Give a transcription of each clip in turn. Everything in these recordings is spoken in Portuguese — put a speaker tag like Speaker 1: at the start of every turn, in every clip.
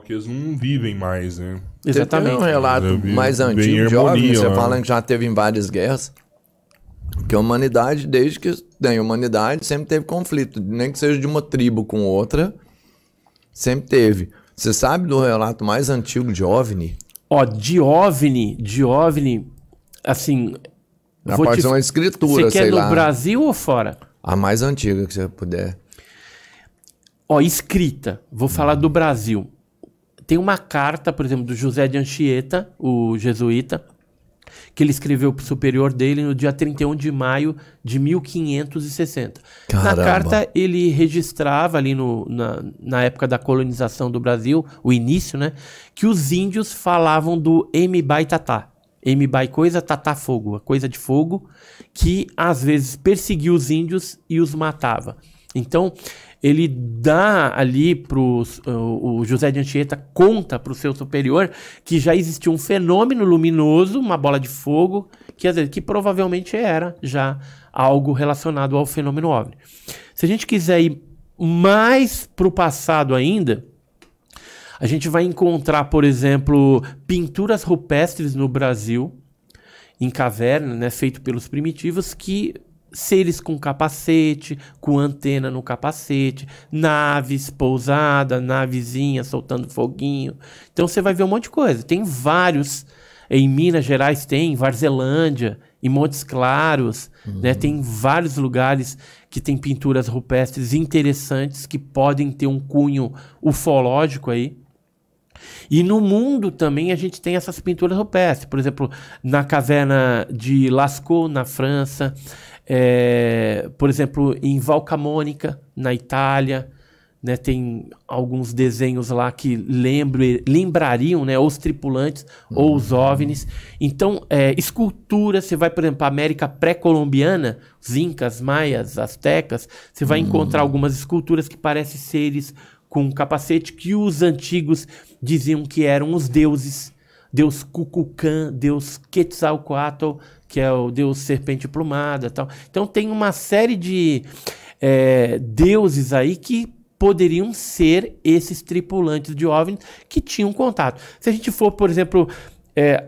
Speaker 1: que eles não vivem mais, né? Exatamente. Tem um relato vi, mais antigo de óbvio, você né? fala que já teve em várias guerras. Porque a humanidade, desde que tem né, humanidade, sempre teve conflito. Nem que seja de uma tribo com outra, sempre teve. Você sabe do relato mais antigo de OVNI? Ó, de OVNI, de OVNI, assim...
Speaker 2: Na parte te... de uma escritura, Você quer no Brasil
Speaker 1: ou fora? A mais antiga que você puder. Ó, escrita. Vou falar do Brasil tem uma carta, por exemplo, do José de Anchieta, o jesuíta, que ele escreveu para o superior dele no dia 31 de maio de 1560. Caramba. Na carta, ele registrava ali no, na, na época da colonização do Brasil, o início, né? Que os índios falavam do Mbai Tatá. Mbai coisa, Tatá fogo, a coisa de fogo, que às vezes perseguia os índios e os matava. Então, ele dá ali para eh, o José de Anchieta conta para o seu superior que já existia um fenômeno luminoso, uma bola de fogo, que, que provavelmente era já algo relacionado ao fenômeno OVNI. Se a gente quiser ir mais para o passado ainda, a gente vai encontrar, por exemplo, pinturas rupestres no Brasil, em caverna, né, feito pelos primitivos, que seres com capacete, com antena no capacete, naves pousada, navezinha soltando foguinho. Então você vai ver um monte de coisa. Tem vários em Minas Gerais tem, em Varzelândia, em Montes Claros, né? uhum. né? Tem vários lugares que tem pinturas rupestres interessantes que podem ter um cunho ufológico aí. E no mundo também a gente tem essas pinturas rupestres, por exemplo, na caverna de Lascaux, na França, é, por exemplo, em Valcamônica, na Itália, né, tem alguns desenhos lá que lembro, lembrariam né, os tripulantes uhum. ou os uhum. OVNIs. Então, é, escultura, você vai, por exemplo, a América pré-colombiana, os incas, maias, aztecas, você vai uhum. encontrar algumas esculturas que parecem seres com capacete que os antigos diziam que eram os deuses deus Cucucan, deus Quetzalcoatl, que é o deus serpente plumada tal. Então tem uma série de é, deuses aí que poderiam ser esses tripulantes de OVNI que tinham contato. Se a gente for, por exemplo, é,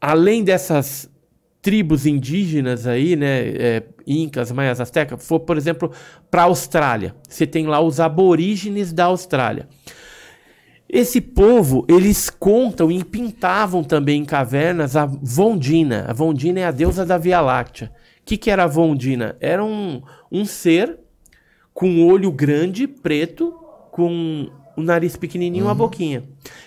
Speaker 1: além dessas tribos indígenas aí, né, é, incas, maias, astecas, for, por exemplo, para a Austrália. Você tem lá os aborígenes da Austrália. Esse povo, eles contam e pintavam também em cavernas a Vondina. A Vondina é a deusa da Via Láctea. O que, que era a Vondina? Era um, um ser com olho grande, preto, com o nariz pequenininho e uhum. uma boquinha.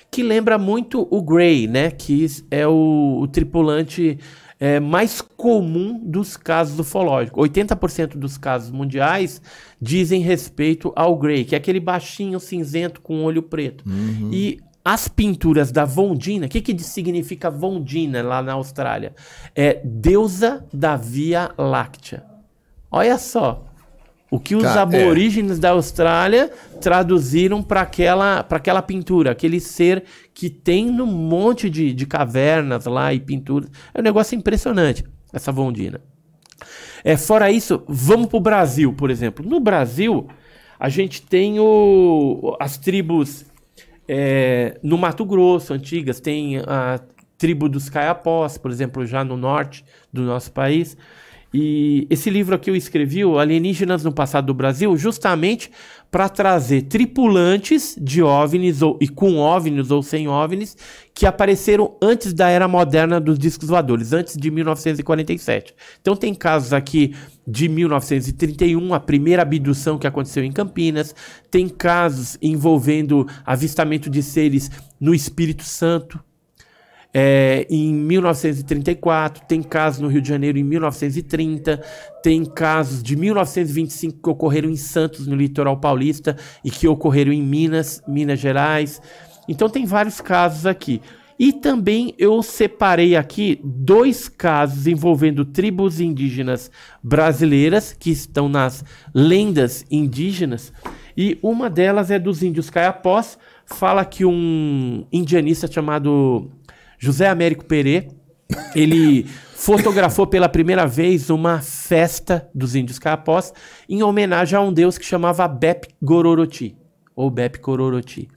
Speaker 1: Que lembra muito o Grey, né? Que é o, o tripulante é, mais comum dos casos ufológicos. 80% dos casos mundiais dizem respeito ao Grey, que é aquele baixinho cinzento com olho preto. Uhum. E as pinturas da Vondina, o que, que significa Vondina lá na Austrália? É deusa da Via Láctea. Olha só. O que os Ca é. aborígenes é. da Austrália traduziram para aquela, aquela pintura, aquele ser que tem no monte de, de cavernas lá e pinturas. É um negócio impressionante, essa Vondina. É, fora isso, vamos para o Brasil, por exemplo. No Brasil, a gente tem o, as tribos é, no Mato Grosso, antigas, tem a tribo dos Caiapós, por exemplo, já no norte do nosso país. E esse livro aqui eu escrevi, o Alienígenas no Passado do Brasil, justamente para trazer tripulantes de OVNIs ou, e com OVNIs ou sem OVNIs que apareceram antes da era moderna dos discos voadores, antes de 1947. Então tem casos aqui de 1931, a primeira abdução que aconteceu em Campinas, tem casos envolvendo avistamento de seres no Espírito Santo, é, em 1934, tem casos no Rio de Janeiro em 1930, tem casos de 1925 que ocorreram em Santos, no litoral paulista, e que ocorreram em Minas, Minas Gerais. Então tem vários casos aqui. E também eu separei aqui dois casos envolvendo tribos indígenas brasileiras que estão nas lendas indígenas. E uma delas é dos índios caiapós. Fala que um indianista chamado José Américo Perê, ele fotografou pela primeira vez uma festa dos índios capós em homenagem a um deus que chamava Bep Gororoti, ou Bep Gororoti.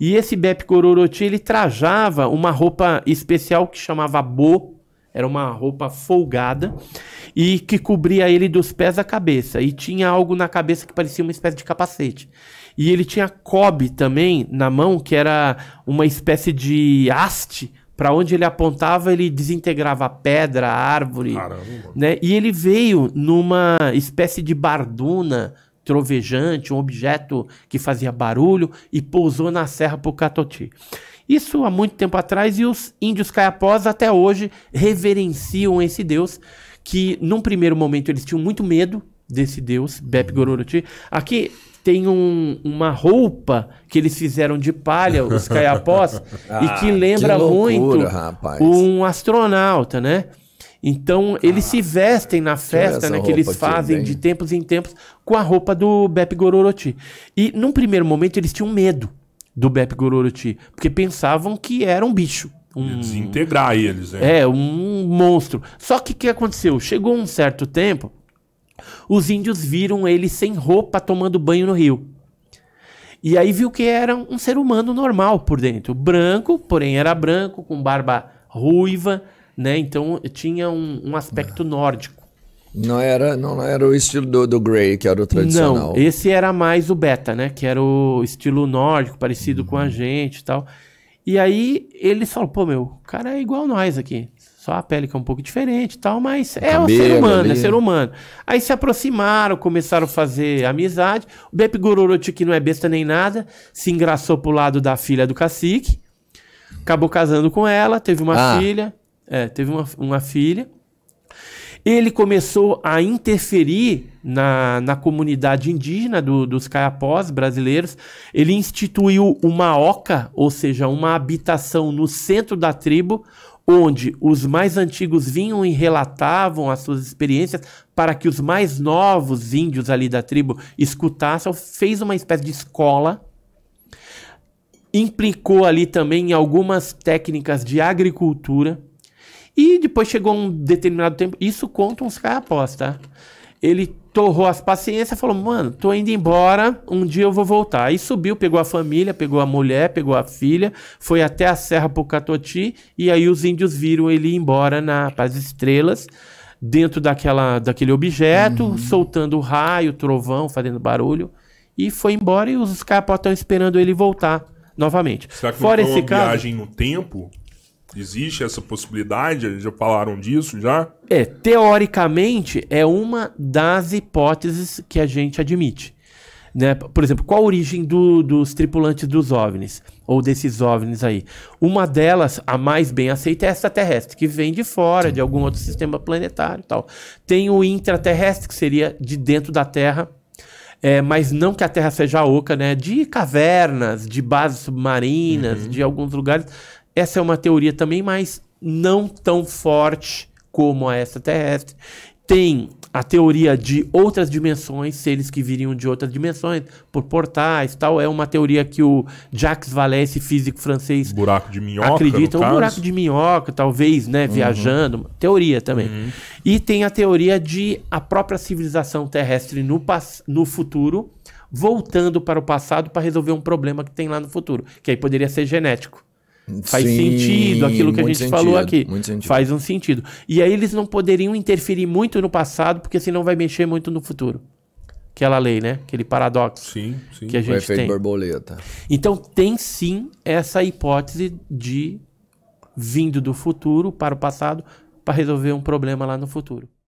Speaker 1: E esse Bep Gororoti, ele trajava uma roupa especial que chamava bo, era uma roupa folgada e que cobria ele dos pés à cabeça e tinha algo na cabeça que parecia uma espécie de capacete. E ele tinha cobe também na mão, que era uma espécie de haste para onde ele apontava, ele desintegrava pedra, árvore. Caramba. Né? E ele veio numa espécie de barduna trovejante, um objeto que fazia barulho e pousou na Serra Pucatoti. Isso há muito tempo atrás e os índios caiapós até hoje reverenciam esse deus que num primeiro momento eles tinham muito medo desse deus, Bep uhum. Gororoti. Aqui tem um, uma roupa que eles fizeram de palha, os caiapós, ah, e que lembra que loucura, muito rapaz. um astronauta, né? Então, eles ah, se vestem na festa, né, que eles fazem de tempos em tempos, com a roupa do Beppe Gororoti. E, num primeiro momento, eles tinham medo do Beppe Gororoti, porque pensavam que era um bicho. Um, Desintegrar eles, né? É, um monstro. Só que o que aconteceu? Chegou um certo tempo, os índios viram ele sem roupa tomando banho no rio. E aí viu que era um ser humano normal por dentro, branco, porém era branco, com barba ruiva, né? Então tinha um, um aspecto nórdico. Não era, não era o estilo do, do Grey, que era o tradicional. Não, esse era mais o beta, né? Que era o estilo nórdico, parecido uhum. com a uhum. gente e tal. E aí eles falam, pô, meu, o cara é igual nós aqui. Só a pele que é um pouco diferente e tal, mas é um ser humano, é ser humano. Aí se aproximaram, começaram a fazer amizade. O Beppe Gororoti que não é besta nem nada, se engraçou pro lado da filha do cacique. Acabou casando com ela, teve uma ah. filha. É, teve uma, uma filha. Ele começou a interferir na, na comunidade indígena do, dos caiapós brasileiros. Ele instituiu uma oca, ou seja, uma habitação no centro da tribo, onde os mais antigos vinham e relatavam as suas experiências para que os mais novos índios ali da tribo escutassem, fez uma espécie de escola. Implicou ali também em algumas técnicas de agricultura e depois chegou um determinado tempo, isso conta uns caras tá? Ele torrou as paciências, falou, mano, tô indo embora, um dia eu vou voltar. Aí subiu, pegou a família, pegou a mulher, pegou a filha, foi até a Serra Pucatoti, e aí os índios viram ele ir embora na, estrelas, dentro daquela, daquele objeto, uhum. soltando raio, trovão, fazendo barulho, e foi embora, e os capó estão esperando ele voltar novamente. Será que Fora foi uma esse viagem caso, no tempo? Existe essa possibilidade? Já falaram disso já? É, teoricamente é uma das hipóteses que a gente admite. Né? Por exemplo, qual a origem do, dos tripulantes dos OVNIs? Ou desses OVNIs aí? Uma delas, a mais bem aceita, é extraterrestre, que vem de fora, de algum outro sistema planetário e tal. Tem o intraterrestre, que seria de dentro da Terra, é, mas não que a Terra seja oca, né? De cavernas, de bases submarinas, uhum. de alguns lugares essa é uma teoria também, mas não tão forte como a extraterrestre. Tem a teoria de outras dimensões, seres que viriam de outras dimensões, por portais tal. É uma teoria que o Jacques Vallée, físico francês, buraco de minhoca, acredita. um caso. buraco de minhoca, talvez, né? Uhum. Viajando. Teoria também. Uhum. E tem a teoria de a própria civilização terrestre no, no futuro voltando para o passado para resolver um problema que tem lá no futuro, que aí poderia ser genético. Faz Sim, sentido aquilo que a gente sentido, falou aqui. Faz um sentido. E aí eles não poderiam interferir muito no passado, porque senão vai mexer muito no futuro. Aquela lei, né? Aquele paradoxo sim, sim. que a gente o efeito tem. borboleta. Então tem sim essa hipótese de vindo do futuro para o passado para resolver um problema lá no futuro.